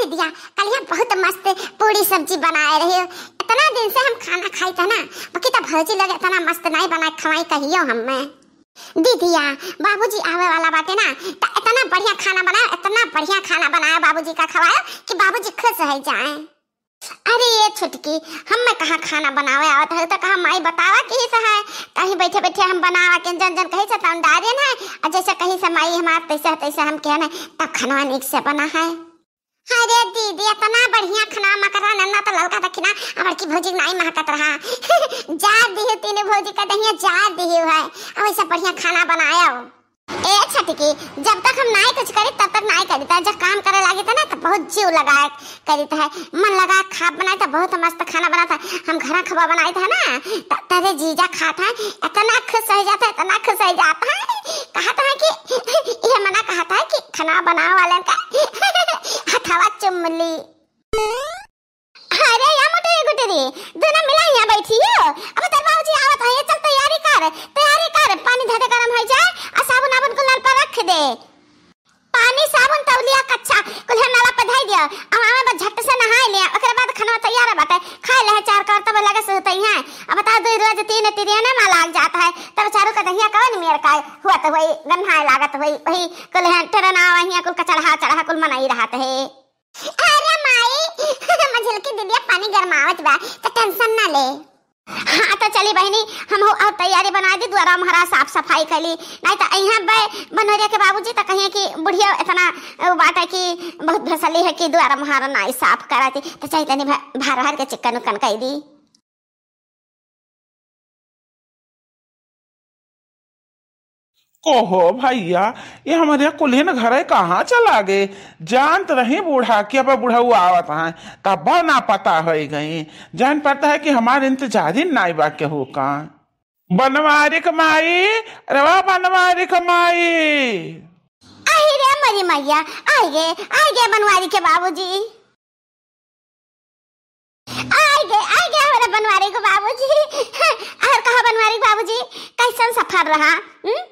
दीदिया कल यहाँ बहुत मस्त पूरी सब्जी बनाए रहे हो इतना दिन से हम खाना खाई थे ना बाकी तो भौजी लोग इतना मस्त नहीं बना खवाई कहियो हमें दीदिया बाबूजी आवे वाला बात है ना तो इतना बढ़िया खाना बनाया इतना बढ़िया खाना बनाया बाबूजी का खवाया कि बाबूजी खुश रह जाए अरे ये छुटकी हम मैं कहा खाना बनावे आवत है तो कहा माई बतावा कि से है कहीं बैठे बैठे हम बनावा के जन जन कहीं से तंदारियन है और जैसे कहीं से माई हमारे तैसे तैसे हम कहना तब खाना निक से बना है अरे दीदी इतना बढ़िया खाना मकरा नन्ना तो लड़का दखिना अमर की भौजी नाई महकत रहा जा दियो तीन भौजी का दहिया जा दियो है अब ऐसा बढ़िया खाना बनाया हो ए अच्छा छटकी जब तक हम नाई कुछ करे तब तक नाई कर देता जब काम करे लागे था ना तो बहुत जीव लगा कर देता है मन लगा खा बनाए था बहुत मस्त खाना बना था हम घर खबा बनाए था ना तेरे जीजा खाता है इतना खुश हो जाता है इतना खुश हो जाता है कहा था कि ये मना कहा था कि खाना बनाओ वाले का चुम्मली अरे या मोटे ये गुटरी दोनों मिला यहाँ बैठी हो अब तर बाबूजी आवत तो है चल तैयारी कर तैयारी कर पानी धटे गरम हो जाए और साबुन आबुन को नल पर रख दे पानी साबुन तौलिया कच्चा कुल्हे नाला पधाई धाई दियो अब हमें बस झट से नहा ले ओकरे बाद खाना तैयार बाटे खा ले चार कर तब लगे सोते हैं अब बता दो रोज तीन तिरिया ना मा लाग जाता है तब चारों का दहिया कौन मेर का हुआ तो वही गन्हाए लागत वही वही कुल्हे टरना वही कुल कचड़ा चढ़ा कुल मनाई रहत है आवत बा तो टेंशन ना ले हाँ तो चली बहनी हम हो और तैयारी बना दी द्वारा हमारा साफ सफाई कर ली नहीं तो यहाँ बे बनोरिया के बाबूजी तो कहिए कि बुढ़िया इतना बात है कि बहुत भसली है कि द्वारा हमारा नाई साफ कराती तो चाहे तनी भार भार के चिकन उकन कह दी ओहो भैया ये हमारे कुल्हन घर है कहाँ चला गए जानत रहे बूढ़ा कि अब बूढ़ा आवत है तब ना पता हो गई जान पता है कि हमारे इंतजार ही नाई बा के हो का बनवारिक माई रवा बनवारिक माई आई रे मरी मैया आई गे आई गे बनवारी के बाबूजी आई गे आई गे हमारे बनवारी को बाबूजी और कहा बनवारी के बाबूजी कैसन सफर रहा हुँ? हम्म?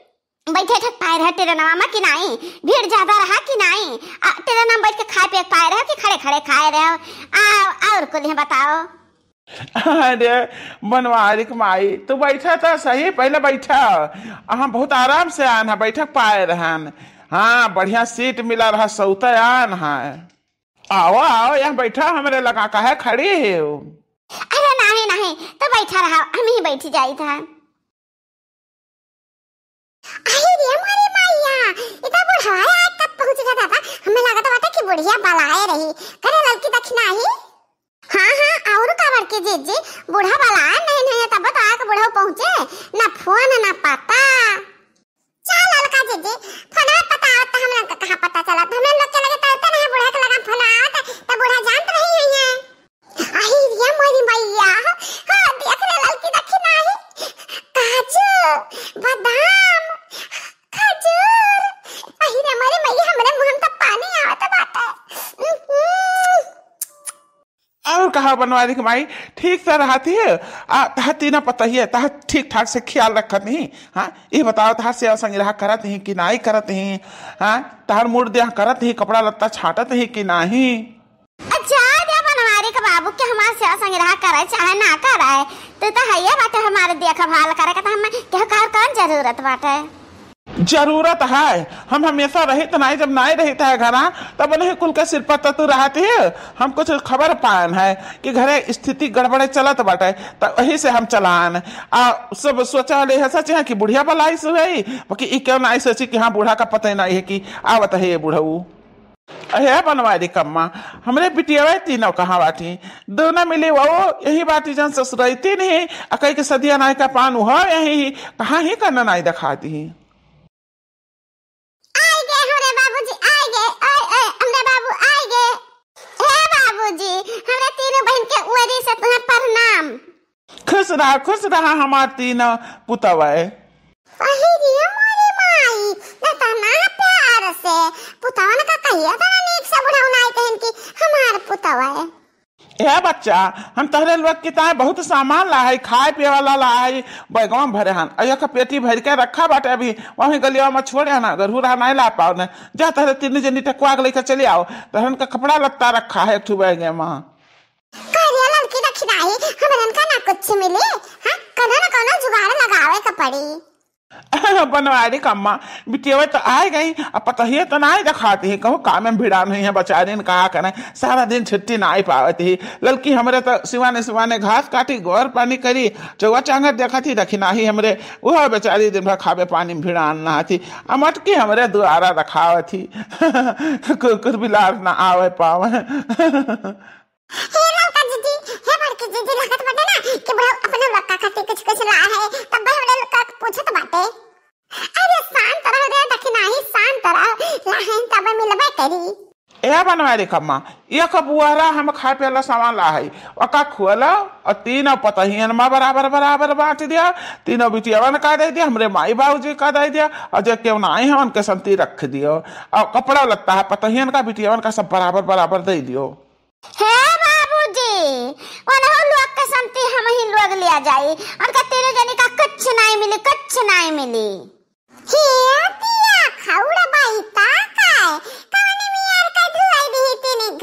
बैठे ठक पाए रहे तेरे नवा कि नहीं भीड़ ज्यादा रहा कि नहीं आ, तेरे नाम बैठ के खाए पे पाए रहे कि खड़े खड़े खाए रहे हो और कुछ बताओ अरे बनवारिक माई तू बैठा था सही पहले बैठा हम बहुत आराम से आन है हाँ, बैठक पाए रहन हाँ बढ़िया सीट मिला रहा सौता आन है हाँ। आओ आओ यहाँ बैठा हमारे लगा का है खड़ी है अरे नहीं नहीं तो बैठा रहा हम ही बैठ जाई था बुढ़िया बलाए रही करे लड़की दक्षिणा ही हाँ हाँ और का बड़के जीजी बूढ़ा बला नहीं नहीं तब तो आके बूढ़ा पहुंचे ना फोन ना पता चल लड़का जीजी फोन पता आता तो हम लोग कहां पता चला हम लोग के लगे तो ना बूढ़ा के लगा फोन आता तो बूढ़ा जा और कहा बनवा दी माई ठीक से रहती है आ तह तीना पता ही है तह ठीक ठाक से ख्याल रखते हैं हाँ ये बताओ तह से संग्रह करत हैं कि ना ही करत हैं हाँ तहार मुड़ दिया करत हैं कपड़ा लत्ता छाटत हैं कि ना ही अच्छा देख बाबू के हमार सेवा संग्रह करे चाहे ना करे तो तो है बाटे हमारे देख भाल करे के तो हम कौन जरूरत बाटे जरूरत है हम हमेशा रहित नाय जब नाय रहित है घर तब नहीं कुल के सिर पर तत्व रहती है हम कुछ खबर पान है कि घरे स्थिति गड़बड़े चलत बटे तो वही से हम चलान आ सब सोचा ले है सच है कि बुढ़िया बलाई से है बाकी ई क्यों नाई सोची कि हाँ बूढ़ा का पता ही नहीं है कि आवत है ये बूढ़ऊ अहे बनवा दे कम्मा हमरे बिटिया वाई तीनों कहाँ बाटी दोनों मिले वो यही बाटी जन ससुरती नहीं अकई के सदिया नाय का पान हुआ यही कहाँ ही करना नाई दिखाती दी खुश रहा खुश रहा हमार तीन पुतवा पहिरी बच्चा हम तहरे लोग किताब बहुत सामान ला है खाए पिए वाला ला है बैगवा भरे हन एक पेटी भर के रखा बाटे अभी वहीं गलिया में छोड़े हन गरहू रहा नहीं ला पाओ ने जा तहरे तीन जनी टकुआ लेकर चले आओ तहन का कपड़ा लत्ता रखा है एक ठू बैगे में कुछ मिले हाँ कनो ना कनो जुगाड़ लगावे का पड़ी बनवारी कम्मा बिटिया तो आ गई अब पतहिए तो ना दिखाती है कहूँ काम में भिड़ा नहीं है बचारी का करें सारा दिन छुट्टी ना पावती है लड़की हमरे तो सिवाने सिवाने घास काटी गोर पानी करी चौवा चांगर देखा थी रखी ना ही हमरे वह बेचारी दिन भर खावे पानी में भिड़ा ना थी अब मटकी हमरे दुआरा रखाव थी कुकुर बिलार ना आवे पावे हे हे बड़की दीदी लगत एहा बनवाए रे खम्मा एक बुआरा हम खाए पे सामान ला है ओका खुअला और तीन पतहियन माँ बराबर बराबर बांट दिया तीनों बिटियावन का दे दिया हमरे माई बाबूजी का दे दिया और जो केवन आए हैं उनके संति रख दियो और कपड़ा लगता है पतहियन का बिटियावन का सब बराबर बराबर दे दियो है बाबूजी वनहो लोग के संती हम ही लोग लिया जाई उनका तेरे जने का कुछ नहीं मिली कुछ नहीं मिली हे पिया खाउड़ा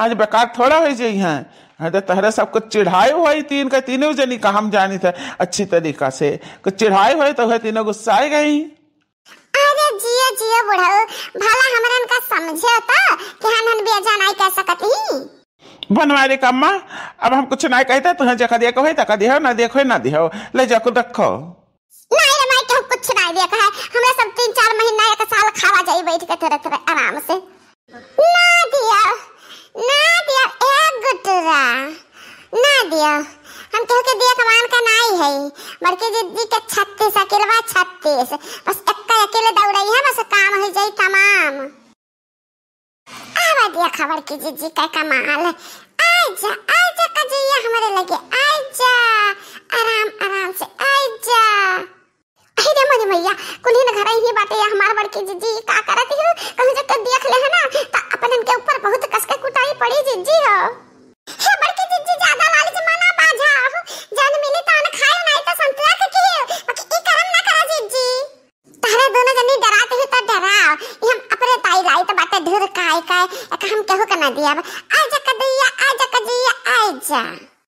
आज बेकार थोड़ा हो जाइ हैं हाँ, तो सब कुछ चिढ़ाए हुए तीन का तीनों जनी का हम जानी थे अच्छी तरीका से कुछ चिढ़ाए हुए तो वह तीनों आए गई अरे भला का समझे कि हम हम कह अब हम कुछ नहीं कहते तुहे जका देखो है तका दिहो ना देखो ना दिहो ले जाको देखो नहीं रे तो माई कुछ देखा है सब तीन चार महीना एक तो साल खावा जाई बैठ के आराम से ना दिया ना एक गुटरा ना हम कह के दिया कमान का नाई है बड़के जिद्दी के छत्तीस अकेलवा छत्तीस बस एक अकेले दौड़ई है बस काम हो जाए तमाम आवा दिया खबर की जिद्दी का कमाल आजा आजा कजिया हमारे लगे आजा आराम आराम से आजा अरे मने भैया कुली न घर ही बातें हमार बड़के जिद्दी का nadiab. Aja dia aja dia aja.